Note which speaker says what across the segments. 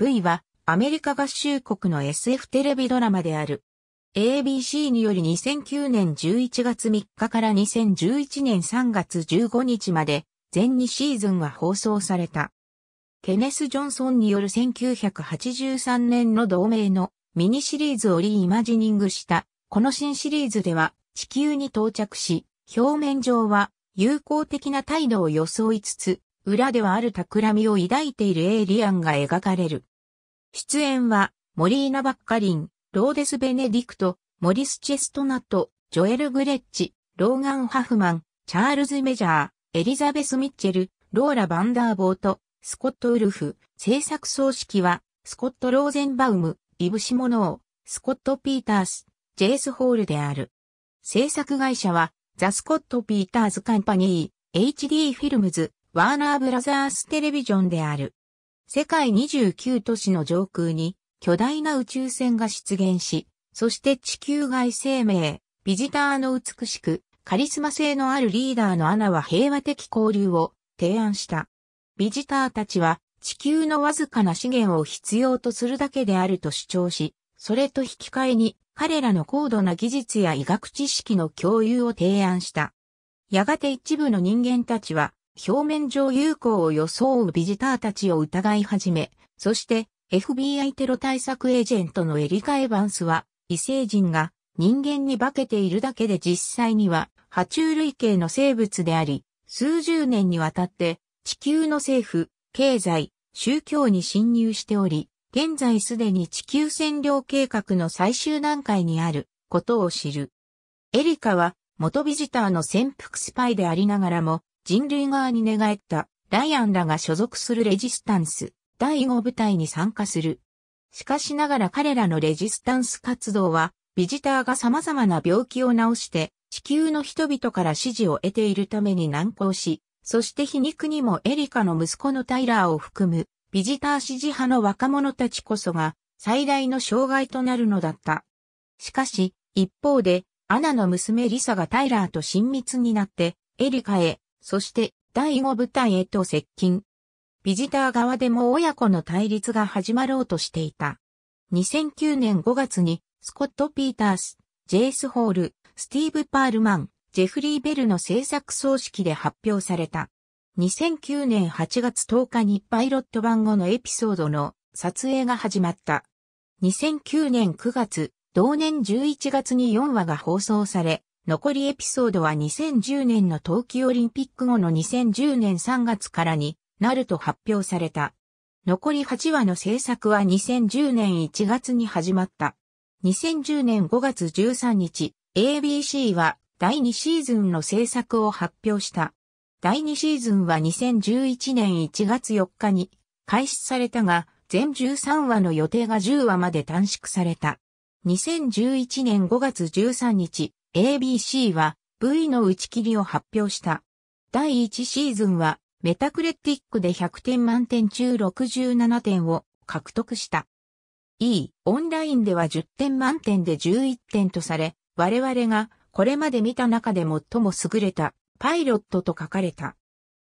Speaker 1: V はアメリカ合衆国の SF テレビドラマである。ABC により2009年11月3日から2011年3月15日まで全2シーズンが放送された。ケネス・ジョンソンによる1983年の同名のミニシリーズをリイマジニングしたこの新シリーズでは地球に到着し表面上は友好的な態度を装いつつ裏ではある企みを抱いているエイリアンが描かれる。出演は、モリーナ・バッカリン、ローデス・ベネディクト、モリス・チェストナット、ジョエル・グレッチ、ローガン・ハフマン、チャールズ・メジャー、エリザベス・ミッチェル、ローラ・バンダーボート、スコット・ウルフ、制作総指揮は、スコット・ローゼンバウム、イブシモノー、スコット・ピータース、ジェイス・ホールである。制作会社は、ザ・スコット・ピーターズ・カンパニー、HD フィルムズ、ワーナー・ブラザース・テレビジョンである。世界29都市の上空に巨大な宇宙船が出現し、そして地球外生命、ビジターの美しく、カリスマ性のあるリーダーのアナは平和的交流を提案した。ビジターたちは地球のわずかな資源を必要とするだけであると主張し、それと引き換えに彼らの高度な技術や医学知識の共有を提案した。やがて一部の人間たちは表面上友好を装うビジターたちを疑い始め、そして FBI テロ対策エージェントのエリカ・エヴァンスは異星人が人間に化けているだけで実際には爬虫類系の生物であり、数十年にわたって地球の政府、経済、宗教に侵入しており、現在すでに地球占領計画の最終段階にあることを知る。エリカは元ビジターの潜伏スパイでありながらも人類側に寝返ったライアンらが所属するレジスタンス第5部隊に参加する。しかしながら彼らのレジスタンス活動は、ビジターが様々な病気を治して、地球の人々から支持を得ているために難航し、そして皮肉にもエリカの息子のタイラーを含む、ビジター支持派の若者たちこそが、最大の障害となるのだった。しかし、一方で、アナの娘リサがタイラーと親密になって、エリカへそして第5部隊へと接近。ビジター側でも親子の対立が始まろうとしていた。2009年5月に、スコット・ピータース、ジェイス・ホール、スティーブ・パールマン、ジェフリー・ベルの制作葬式で発表された。2009年8月10日にパイロット版後のエピソードの撮影が始まった。2009年9月、同年11月に4話が放送され、残りエピソードは2010年の冬季オリンピック後の2010年3月からになると発表された。残り8話の制作は2010年1月に始まった。2010年5月13日、ABC は第2シーズンの制作を発表した。第2シーズンは2011年1月4日に開始されたが、全13話の予定が10話まで短縮された。2011年5月13日、ABC は V の打ち切りを発表した。第1シーズンはメタクレティックで100点満点中67点を獲得した。E、オンラインでは10点満点で11点とされ、我々がこれまで見た中で最も優れたパイロットと書かれた。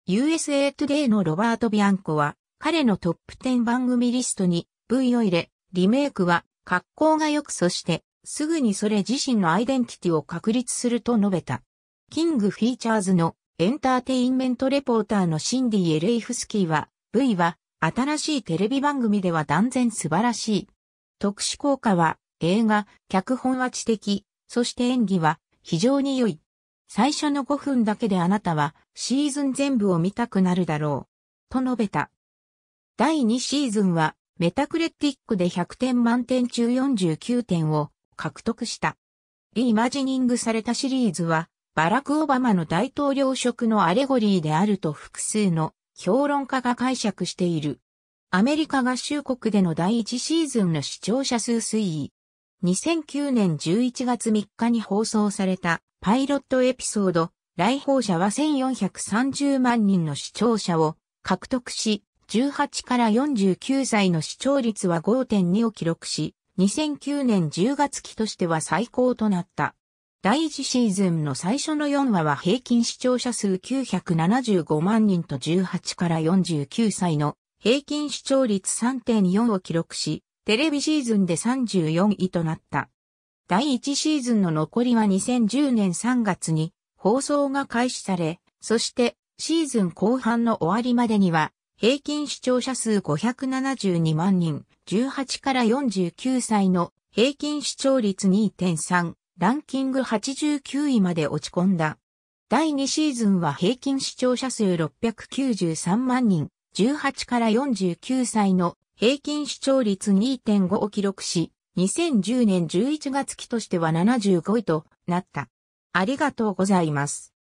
Speaker 1: USA Today のロバート・ビアンコは彼のトップ10番組リストに V を入れ、リメイクは格好が良くそしてすぐにそれ自身のアイデンティティを確立すると述べた。キングフィーチャーズのエンターテインメントレポーターのシンディ・エレイフスキーは、V は新しいテレビ番組では断然素晴らしい。特殊効果は映画、脚本は知的、そして演技は非常に良い。最初の5分だけであなたはシーズン全部を見たくなるだろう。と述べた。第2シーズンはメタクレティックで100点満点中49点を獲得した。リーマジニングされたシリーズは、バラク・オバマの大統領職のアレゴリーであると複数の評論家が解釈している。アメリカ合衆国での第1シーズンの視聴者数推移。2009年11月3日に放送されたパイロットエピソード、来訪者は1430万人の視聴者を獲得し、18から49歳の視聴率は5.2を記録し、2009年10月期としては最高となった。第1シーズンの最初の4話は平均視聴者数975万人と18から49歳の平均視聴率3.4を記録し、テレビシーズンで34位となった。第1シーズンの残りは2010年3月に放送が開始され、そしてシーズン後半の終わりまでには平均視聴者数572万人、18から49歳の平均視聴率2.3、ランキング89位まで落ち込んだ。第2シーズンは平均視聴者数693万人、18から49歳の平均視聴率2.5を記録し、2010年11月期としては75位となった。ありがとうございます。